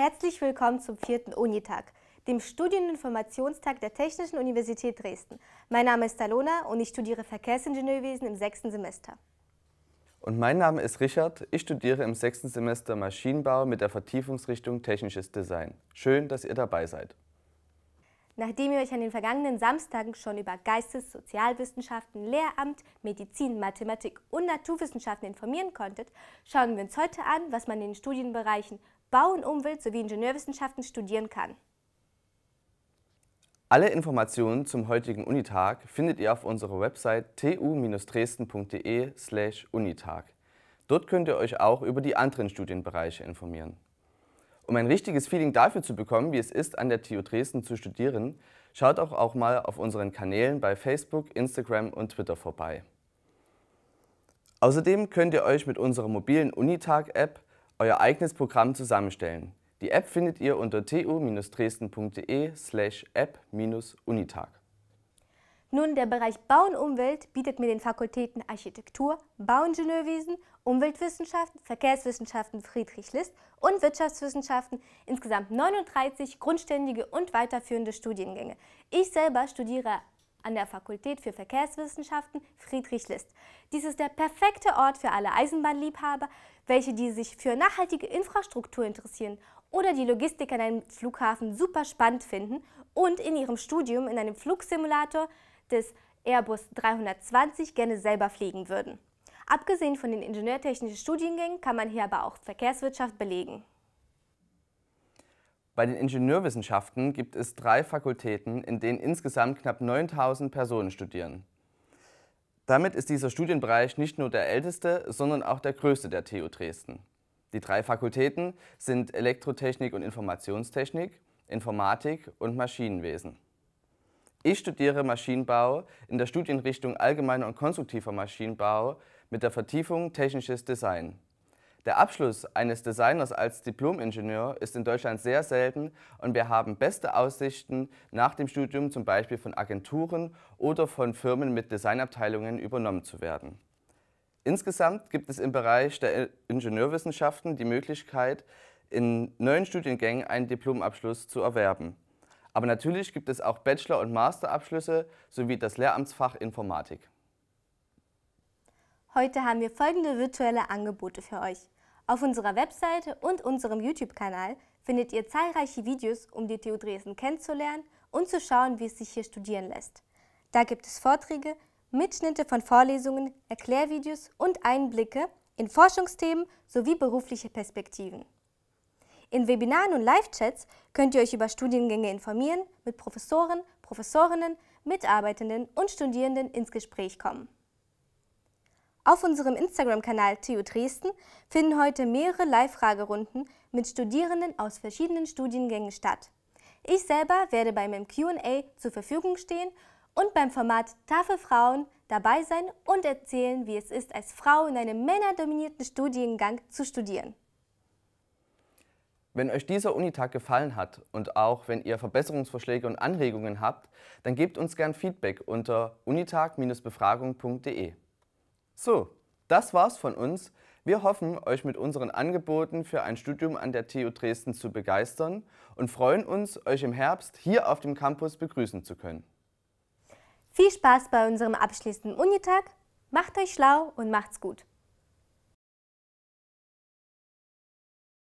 Herzlich willkommen zum vierten Unitag, dem Studieninformationstag der Technischen Universität Dresden. Mein Name ist Alona und ich studiere Verkehrsingenieurwesen im sechsten Semester. Und mein Name ist Richard. Ich studiere im sechsten Semester Maschinenbau mit der Vertiefungsrichtung Technisches Design. Schön, dass ihr dabei seid. Nachdem ihr euch an den vergangenen Samstagen schon über Geistes-, Sozialwissenschaften, Lehramt, Medizin, Mathematik und Naturwissenschaften informieren konntet, schauen wir uns heute an, was man in den Studienbereichen Bau- und Umwelt sowie Ingenieurwissenschaften studieren kann. Alle Informationen zum heutigen Unitag findet ihr auf unserer Website tu-dresden.de slash Unitag. Dort könnt ihr euch auch über die anderen Studienbereiche informieren. Um ein richtiges Feeling dafür zu bekommen, wie es ist, an der TU Dresden zu studieren, schaut auch, auch mal auf unseren Kanälen bei Facebook, Instagram und Twitter vorbei. Außerdem könnt ihr euch mit unserer mobilen Unitag-App euer eigenes Programm zusammenstellen. Die App findet ihr unter tu-dresden.de slash app-unitag. Nun, der Bereich Bau und Umwelt bietet mit den Fakultäten Architektur, Bauingenieurwesen, Umweltwissenschaften, Verkehrswissenschaften Friedrich List und Wirtschaftswissenschaften insgesamt 39 grundständige und weiterführende Studiengänge. Ich selber studiere an der Fakultät für Verkehrswissenschaften Friedrich List. Dies ist der perfekte Ort für alle Eisenbahnliebhaber, welche die sich für nachhaltige Infrastruktur interessieren oder die Logistik an einem Flughafen super spannend finden und in ihrem Studium in einem Flugsimulator des Airbus 320 gerne selber fliegen würden. Abgesehen von den ingenieurtechnischen Studiengängen kann man hier aber auch Verkehrswirtschaft belegen. Bei den Ingenieurwissenschaften gibt es drei Fakultäten, in denen insgesamt knapp 9000 Personen studieren. Damit ist dieser Studienbereich nicht nur der älteste, sondern auch der größte der TU Dresden. Die drei Fakultäten sind Elektrotechnik und Informationstechnik, Informatik und Maschinenwesen. Ich studiere Maschinenbau in der Studienrichtung Allgemeiner und Konstruktiver Maschinenbau mit der Vertiefung Technisches Design. Der Abschluss eines Designers als Diplomingenieur ist in Deutschland sehr selten und wir haben beste Aussichten, nach dem Studium zum Beispiel von Agenturen oder von Firmen mit Designabteilungen übernommen zu werden. Insgesamt gibt es im Bereich der Ingenieurwissenschaften die Möglichkeit, in neuen Studiengängen einen Diplomabschluss zu erwerben. Aber natürlich gibt es auch Bachelor- und Masterabschlüsse sowie das Lehramtsfach Informatik. Heute haben wir folgende virtuelle Angebote für euch. Auf unserer Webseite und unserem YouTube-Kanal findet ihr zahlreiche Videos, um die TU Dresden kennenzulernen und zu schauen, wie es sich hier studieren lässt. Da gibt es Vorträge, Mitschnitte von Vorlesungen, Erklärvideos und Einblicke in Forschungsthemen sowie berufliche Perspektiven. In Webinaren und Live-Chats könnt ihr euch über Studiengänge informieren, mit Professoren, Professorinnen, Mitarbeitenden und Studierenden ins Gespräch kommen. Auf unserem Instagram-Kanal TU Dresden finden heute mehrere Live-Fragerunden mit Studierenden aus verschiedenen Studiengängen statt. Ich selber werde bei meinem Q&A zur Verfügung stehen und beim Format Tafel Frauen dabei sein und erzählen, wie es ist, als Frau in einem männerdominierten Studiengang zu studieren. Wenn euch dieser Unitag gefallen hat und auch wenn ihr Verbesserungsvorschläge und Anregungen habt, dann gebt uns gern Feedback unter unitag-befragung.de. So, das war's von uns. Wir hoffen, euch mit unseren Angeboten für ein Studium an der TU Dresden zu begeistern und freuen uns, euch im Herbst hier auf dem Campus begrüßen zu können. Viel Spaß bei unserem abschließenden Unitag, macht euch schlau und macht's gut!